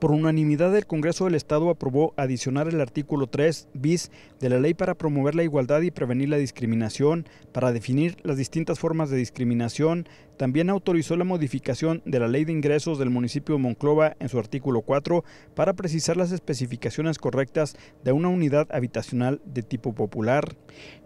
Por unanimidad, el Congreso del Estado aprobó adicionar el artículo 3 bis de la Ley para promover la igualdad y prevenir la discriminación, para definir las distintas formas de discriminación, también autorizó la modificación de la Ley de Ingresos del municipio de Monclova en su artículo 4 para precisar las especificaciones correctas de una unidad habitacional de tipo popular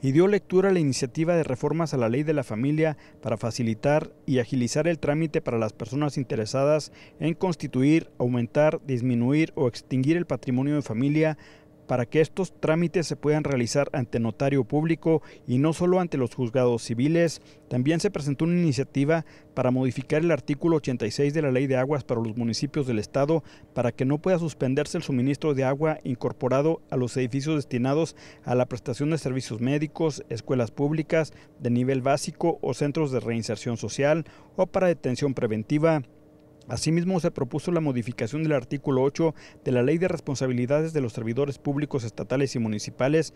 y dio lectura a la iniciativa de reformas a la Ley de la Familia para facilitar y agilizar el trámite para las personas interesadas en constituir, aumentar, disminuir o extinguir el patrimonio de familia para que estos trámites se puedan realizar ante notario público y no solo ante los juzgados civiles. También se presentó una iniciativa para modificar el artículo 86 de la Ley de Aguas para los municipios del Estado para que no pueda suspenderse el suministro de agua incorporado a los edificios destinados a la prestación de servicios médicos, escuelas públicas de nivel básico o centros de reinserción social o para detención preventiva. Asimismo, se propuso la modificación del artículo 8 de la Ley de Responsabilidades de los Servidores Públicos Estatales y Municipales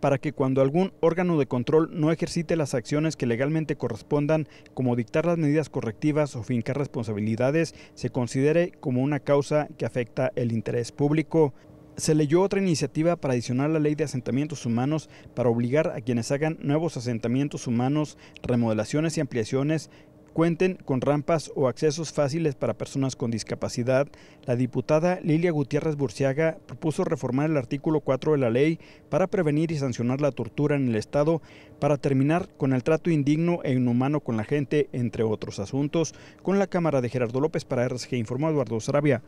para que cuando algún órgano de control no ejercite las acciones que legalmente correspondan, como dictar las medidas correctivas o fincar responsabilidades, se considere como una causa que afecta el interés público. Se leyó otra iniciativa para adicionar la ley de asentamientos humanos para obligar a quienes hagan nuevos asentamientos humanos, remodelaciones y ampliaciones cuenten con rampas o accesos fáciles para personas con discapacidad, la diputada Lilia Gutiérrez Burciaga propuso reformar el artículo 4 de la ley para prevenir y sancionar la tortura en el Estado, para terminar con el trato indigno e inhumano con la gente, entre otros asuntos, con la Cámara de Gerardo López para RSG informó Eduardo Sarabia.